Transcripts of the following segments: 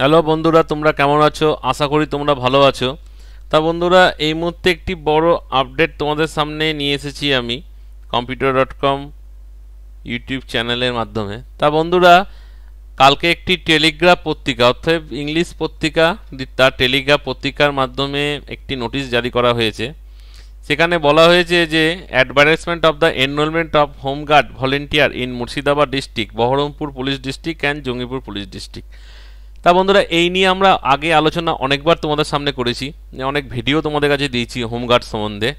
hello বন্ধুরা তোমরা কেমন আছো আশা করি তোমরা ভালো আছো তা বন্ধুরা এই মুহূর্তে একটি বড় আপডেট তোমাদের সামনে নিয়ে এসেছি আমি কম্পিউটার ডট কম ইউটিউব চ্যানেলের মাধ্যমে তা বন্ধুরা কালকে একটি টেলিগ্রাফ পত্রিকা অর্থাৎ ইংলিশ পত্রিকা তার টেলিগ্রাফ পত্রিকার মাধ্যমে একটি নোটিশ জারি করা হয়েছে সেখানে বলা হয়েছে যে advertisement of the enrolment of home guard volunteer in Murshidabad district Baharampur police district and Jangipur police district তা বন্ধুরা এই নিয়ে আমরা আগে আলোচনা অনেকবার তোমাদের সামনে করেছি অনেক ভিডিও তোমাদের কাছে দিয়েছি হোমগার্ড সম্বন্ধে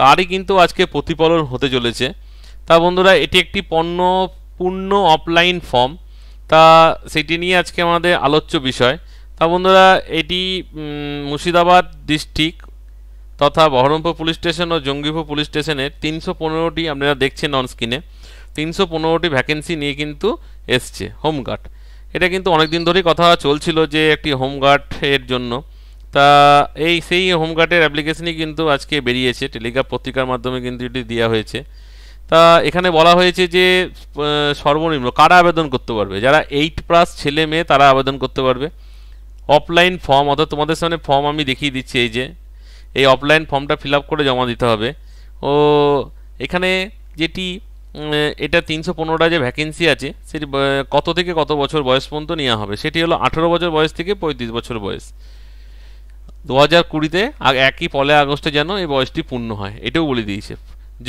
তারই কিন্তু আজকে প্রতিফলন হতে চলেছে তা বন্ধুরা এটি একটি পণ্য পূর্ণ অফলাইন ফর্ম তা সেটি নিয়ে আজকে আমাদের আলোচ্য বিষয় তা বন্ধুরা এটি মুর্শিদাবাদ ডিস্ট্রিক্ট তথা বহরমপুর পুলিশ স্টেশন ও জঙ্গিপুর পুলিশ স্টেশনের তিনশো পনেরোটি আপনারা দেখছেন অন স্ক্রিনে তিনশো পনেরোটি ভ্যাকেন্সি নিয়ে কিন্তু এসছে হোমগার্ড এটা কিন্তু অনেক দিন ধরেই কথা চলছিল যে একটি হোমগার্ড এর জন্য তা এই সেই হোমগার্ডের অ্যাপ্লিকেশনই কিন্তু আজকে বেরিয়েছে টেলিগ্রাফ পত্রিকার মাধ্যমে কিন্তু এটি দেওয়া হয়েছে তা এখানে বলা হয়েছে যে সর্বনিম্ন কারা আবেদন করতে পারবে যারা এইট প্লাস ছেলে মেয়ে তারা আবেদন করতে পারবে অফলাইন ফর্ম অর্থাৎ তোমাদের সামনে ফর্ম আমি দেখিয়ে দিচ্ছি এই যে এই অফলাইন ফর্মটা ফিল করে জমা দিতে হবে ও এখানে যেটি এটা তিনশো পনেরোটা যে ভ্যাকেন্সি আছে সেটি কত থেকে কত বছর বয়স পর্যন্ত নেওয়া হবে সেটি হলো আঠেরো বছর বয়স থেকে পঁয়ত্রিশ বছর বয়স দু হাজার কুড়িতে একই পলে আগস্টে যেন এই বয়সটি পূর্ণ হয় এটাও বলে দিয়েছে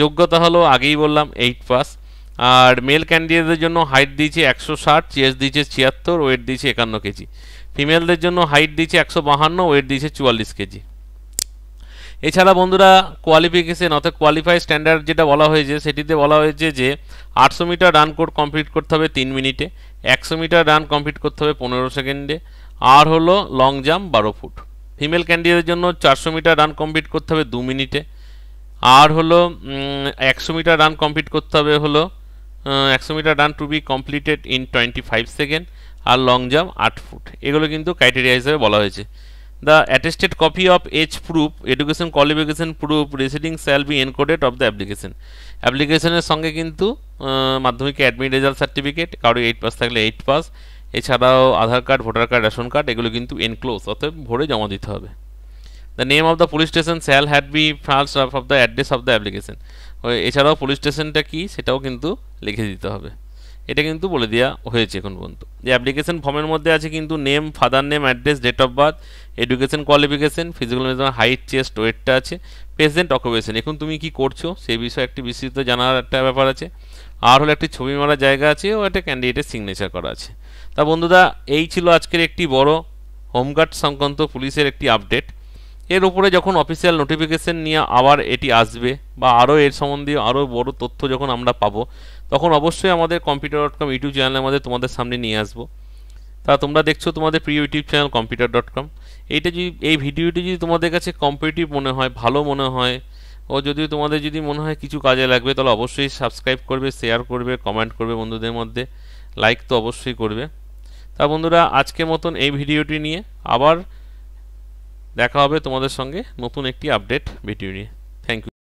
যোগ্যতা হলো আগেই বললাম এইট পাস আর মেল ক্যান্ডিডেটদের জন্য হাইট দিয়েছে একশো ষাট চেস দিয়েছে ছিয়াত্তর ওয়েট দিয়েছে একান্ন কেজি ফিমেলদের জন্য হাইট দিয়েছে একশো বাহান্ন ওয়েট দিয়েছে চুয়াল্লিশ কেজি এছাড়া বন্ধুরা কোয়ালিফিকেশান অর্থাৎ কোয়ালিফাই স্ট্যান্ডার্ড যেটা বলা হয়েছে সেটিতে বলা হয়েছে যে আটশো মিটার রান কোড কমপ্লিট করতে হবে তিন মিনিটে একশো মিটার রান কমপ্লিট করতে হবে পনেরো সেকেন্ডে আর হলো লং জাম্প বারো ফুট ফিমেল ক্যান্ডিডেটের জন্য চারশো মিটার রান কমপ্লিট করতে হবে দু মিনিটে আর হলো একশো মিটার রান কমপ্লিট করতে হবে হলো একশো metre run to be completed in twenty five second আর লং জাম্প আট ফুট এগুলো কিন্তু ক্রাইটেরিয়া হিসেবে বলা হয়েছে the attested copy of age proof education qualification proof residing shall be encoded of the application অ্যাপ্লিকেশনের সঙ্গে কিন্তু মাধ্যমিকে অ্যাডমিট রেজাল্ট সার্টিফিকেট কারো এইট পাস থাকলে এইট পাস এছাড়াও Aadhaar card voter card ration card এগুলো কিন্তু এনক্লোজ অর্থাৎ ভরে জমা দিতে হবে the name of the police station shall had be first of the address of the application এছাড়াও পুলিশ স্টেশনটা কী সেটাও কিন্তু লিখে দিতে হবে এটা কিন্তু বলে দেওয়া হয়েছে এখন পর্যন্ত যে অ্যাপ্লিকেশন ফর্মের মধ্যে আছে কিন্তু name father name address date of birth education qualification physical measurement height chest ওয়েটটা আছে প্রেজেন্ট অকুপেশন এখন তুমি কি করছো সেই বিষয়ে একটি বিস্তৃত জানার একটা ব্যাপার আছে আর হলো একটি ছবি মারা জায়গা আছে ও একটা ক্যান্ডিডেটের সিগনেচার করা আছে তা বন্ধুদা এই ছিল আজকের একটি বড় হোমগার্ড সংক্রান্ত পুলিশের একটি আপডেট এর উপরে যখন অফিসিয়াল নোটিফিকেশন নিয়ে আবার এটি আসবে বা আরও এর সম্বন্ধে আরও বড় তথ্য যখন আমরা পাবো তখন অবশ্যই আমাদের কম্পিউটার ডট কম ইউটিউব চ্যানেলের মধ্যে তোমাদের সামনে নিয়ে আসবো তা তোমরা দেখছো তোমাদের প্রিয় YouTube channel computer dot com এইটা যদি এই ভিডিওটি যদি তোমাদের কাছে কম্পিটিভ মনে হয় ভালো মনে হয় ও যদি তোমাদের যদি মনে হয় কিছু কাজে লাগবে তাহলে অবশ্যই সাবস্ক্রাইব করবে শেয়ার করবে কমেন্ট করবে বন্ধুদের মধ্যে লাইক তো অবশ্যই করবে তা বন্ধুরা আজকের মতন এই ভিডিওটি নিয়ে আবার দেখা হবে তোমাদের সঙ্গে নতুন একটি আপডেট ভিডিও নিয়ে থ্যাংক ইউ